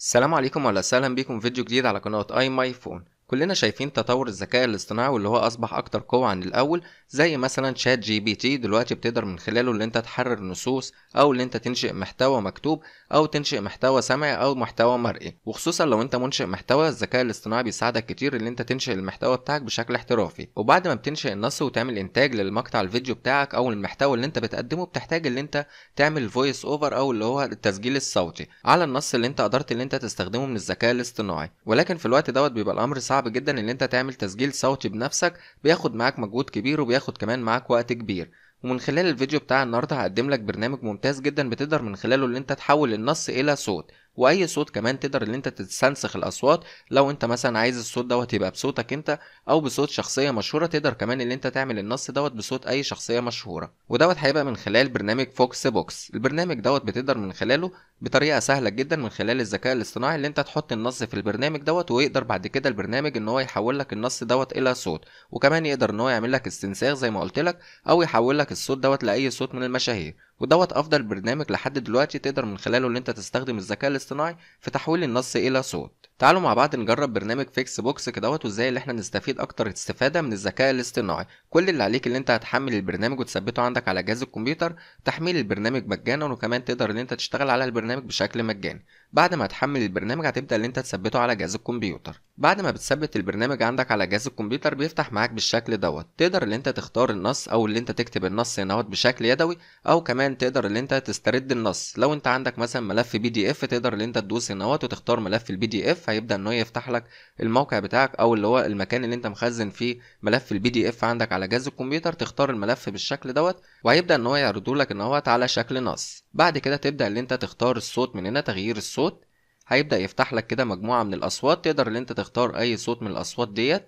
السلام عليكم ولا سهلا بيكم في فيديو جديد على قناة اي ماي فون كلنا شايفين تطور الذكاء الاصطناعي واللي هو اصبح اكتر قوة عن الاول زي مثلا شات جي بي تي دلوقتي بتقدر من خلاله اللي انت تحرر نصوص او اللي انت تنشئ محتوى مكتوب او تنشئ محتوى سمعي او محتوى مرئي وخصوصا لو انت منشئ محتوى الذكاء الاصطناعي بيساعدك كتير اللي انت تنشئ المحتوى بتاعك بشكل احترافي وبعد ما بتنشئ النص وتعمل انتاج للمقطع الفيديو بتاعك او المحتوى اللي انت بتقدمه بتحتاج اللي انت تعمل فويس اوفر او اللي هو التسجيل الصوتي على النص اللي انت قدرت اللي انت تستخدمه من الذكاء الاصطناعي ولكن في الوقت دوت بيبقى الامر صعب صعب جدا ان انت تعمل تسجيل صوتي بنفسك بياخد معاك مجهود كبير وبياخد كمان معاك وقت كبير ومن خلال الفيديو بتاع النهارده هقدم لك برنامج ممتاز جدا بتقدر من خلاله ان انت تحول النص الى صوت واي صوت كمان تقدر ان انت تستنسخ الاصوات لو انت مثلا عايز الصوت دوت يبقى بصوتك انت او بصوت شخصيه مشهوره تقدر كمان ان انت تعمل النص دوت بصوت اي شخصيه مشهوره ودوت هيبقى من خلال برنامج فوكس بوكس البرنامج دوت بتقدر من خلاله بطريقه سهله جدا من خلال الذكاء الاصطناعي اللي انت تحط النص في البرنامج دوت ويقدر بعد كده البرنامج ان هو يحول لك النص دوت الى صوت وكمان يقدر ان هو يعمل لك استنساخ زي ما قلت لك او يحول لك الصوت دوت لاي صوت من المشاهير ودوت افضل برنامج لحد دلوقتي تقدر من خلاله ان انت تستخدم الذكاء الاصطناعي في تحويل النص الى صوت تعالوا مع بعض نجرب برنامج فيكس بوكس كدوت وازاي اللي احنا نستفيد اكتر استفاده من الذكاء الاصطناعي كل اللي عليك اللي انت هتحمل البرنامج وتثبته عندك على جهاز الكمبيوتر تحميل البرنامج مجانا وكمان تقدر ان انت تشتغل على البرنامج بشكل مجاني بعد ما تحمل البرنامج هتبدا ان انت تثبته على جهاز الكمبيوتر بعد ما بتثبت البرنامج عندك على جهاز الكمبيوتر بيفتح معاك بالشكل دوت تقدر ان انت تختار النص او اللي انت تكتب النص هنا بشكل يدوي او كمان تقدر ان انت تسترد النص لو انت عندك مثلا ملف بي دي اف تقدر ان انت تدوس هنا وتختار ملف البي دي اف هيبدا ان هو يفتح لك الموقع بتاعك او اللي هو المكان اللي انت مخزن فيه ملف البي دي اف عندك على جهاز الكمبيوتر تختار الملف بالشكل دوت وهيبدا ان هو يعرضه لك ان هوت على شكل نص بعد كده تبدا ان انت تختار الصوت من هنا تغيير الصوت هيبدا يفتح لك كده مجموعه من الاصوات تقدر ان انت تختار اي صوت من الاصوات ديت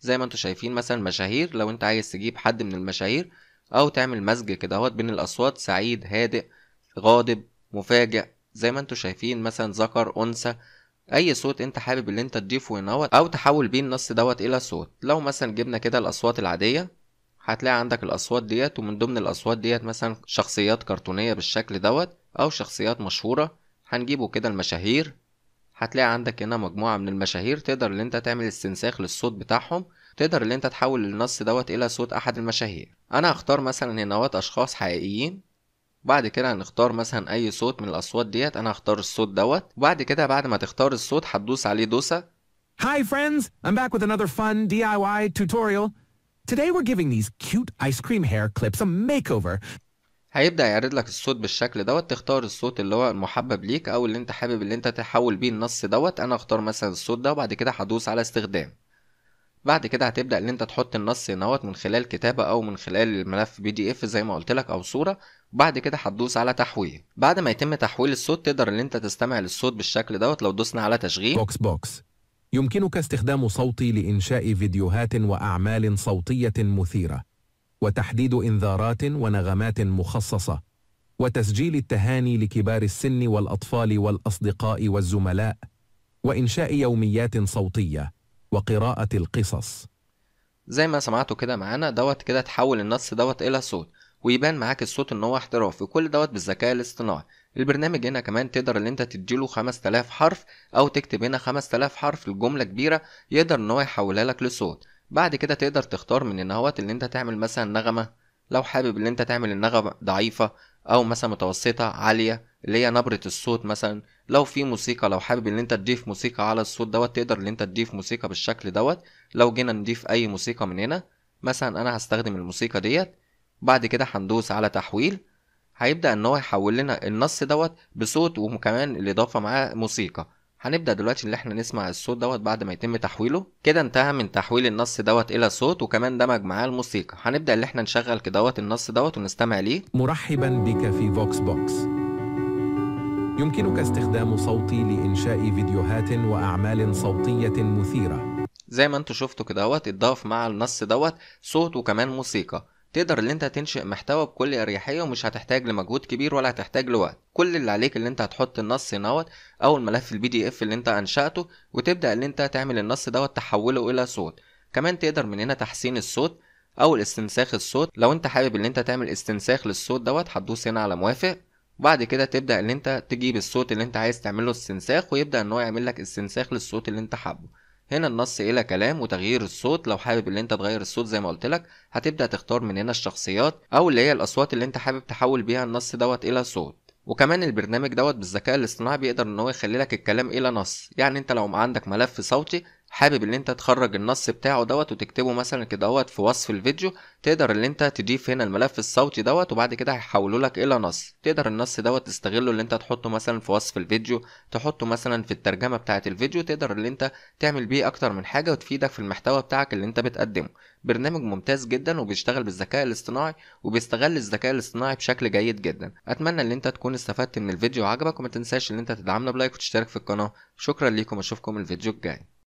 زي ما انتوا شايفين مثلا مشاهير لو انت عايز تجيب حد من المشاهير او تعمل مزج كده اهوت بين الاصوات سعيد هادئ غاضب مفاجئ زي ما انتوا شايفين مثلا ذكر انثى اي صوت انت حابب ان انت تضيفه هنا او تحول بيه النص دوت الى صوت لو مثلا جبنا كده الاصوات العاديه هتلاقي عندك الاصوات ديت ومن ضمن الاصوات ديت مثلا شخصيات كرتونيه بالشكل دوت او شخصيات مشهوره هنجيبه كده المشاهير هتلاقي عندك هنا مجموعه من المشاهير تقدر ان انت تعمل استنساخ للصوت بتاعهم تقدر ان انت تحول النص دوت الى صوت احد المشاهير انا هختار مثلا هنا اشخاص حقيقيين وبعد كده هنختار مثلا اي صوت من الاصوات ديت انا هختار الصوت دوت وبعد كده بعد ما تختار الصوت هتدوس عليه دوسه Hi friends, I'm back with another fun DIY tutorial. Today we're giving these cute ice cream hair clips a makeover. هيبدأ يعرض لك الصوت بالشكل دوت تختار الصوت اللي هو المحبب ليك او اللي انت حابب اللي انت تحول بيه النص دوت انا اختار مثلا الصوت ده وبعد كده هدوس على استخدام بعد كده هتبدأ ان انت تحط النص هنا من خلال كتابة او من خلال الملف بي دي اف زي ما قلت لك او صورة وبعد كده هتدوس على تحويل بعد ما يتم تحويل الصوت تقدر ان انت تستمع للصوت بالشكل دوت لو دوسنا على تشغيل بوكس بوكس يمكنك استخدام صوتي لإنشاء فيديوهات وأعمال صوتية مثيرة وتحديد إنذارات ونغمات مخصصة وتسجيل التهاني لكبار السن والأطفال والأصدقاء والزملاء وإنشاء يوميات صوتية وقراءة القصص زي ما سمعتوا كده معانا دوت كده تحول النص دوت إلى صوت ويبان معاك الصوت ان هو احترافي وكل دوت بالذكاء الاصطناعي البرنامج هنا كمان تقدر ان انت تديله 5000 حرف او تكتب هنا 5000 حرف لجمله كبيره يقدر ان هو يحولها لك لصوت بعد كده تقدر تختار من ان هوت ان انت تعمل مثلا نغمه لو حابب ان انت تعمل النغمه ضعيفه او مثلا متوسطه عاليه اللي هي نبره الصوت مثلا لو في موسيقى لو حابب ان انت تضيف موسيقى على الصوت دوت تقدر ان انت تضيف موسيقى بالشكل دوت لو جينا نضيف اي موسيقى من هنا مثلا انا هستخدم الموسيقى ديت بعد كده هندوس على تحويل هيبدا ان هو يحول لنا النص دوت بصوت وكمان الاضافه معاه موسيقى هنبدأ دلوقتي ان احنا نسمع الصوت دوت بعد ما يتم تحويله كده انتهى من تحويل النص دوت الى صوت وكمان دمج معاه الموسيقى هنبدأ ان احنا نشغل كدوت النص دوت ونستمع ليه مرحبا بك في فوكس بوكس يمكنك استخدام صوتي لإنشاء فيديوهات وأعمال صوتية مثيرة زي ما انتوا شفتوا كدوت اتضاف مع النص دوت صوت وكمان موسيقى تقدر ان انت تنشئ محتوى بكل اريحيه ومش هتحتاج لمجهود كبير ولا هتحتاج لوقت كل اللي عليك ان انت هتحط النص نوت او الملف البي دي اف اللي انت انشاته وتبدا ان انت تعمل النص دوت تحوله الى صوت كمان تقدر من هنا تحسين الصوت او الاستنساخ الصوت لو انت حابب ان انت تعمل استنساخ للصوت دوت هتدوس هنا على موافق وبعد كده تبدا ان انت تجيب الصوت اللي انت عايز تعمله استنساخ ويبدا ان هو يعمل لك استنساخ للصوت اللي انت حابه هنا النص الى كلام وتغيير الصوت لو حابب ان انت تغير الصوت زي ما قلت لك هتبدا تختار من هنا الشخصيات او اللي هي الاصوات اللي انت حابب تحول بيها النص دوت الى صوت وكمان البرنامج دوت بالذكاء الاصطناعي بيقدر ان هو يخلي لك الكلام الى نص يعني انت لو عندك ملف صوتي حابب ان انت تخرج النص بتاعه دوت وتكتبه مثلا كده دوت في وصف الفيديو تقدر ان انت تضيف هنا الملف الصوتي دوت وبعد كده هيحوله لك الى نص تقدر النص دوت تستغله ان انت تحطه مثلا في وصف الفيديو تحطه مثلا في الترجمه بتاعه الفيديو تقدر ان انت تعمل بيه اكتر من حاجه وتفيدك في المحتوى بتاعك اللي انت بتقدمه برنامج ممتاز جدا وبيشتغل بالذكاء الاصطناعي وبيستغل الذكاء الاصطناعي بشكل جيد جدا اتمنى ان انت تكون استفدت من الفيديو وعجبك وما تنساش ان انت تدعمنا بلايك وتشترك في القناه شكرا ليكم واشوفكم الفيديو الجاي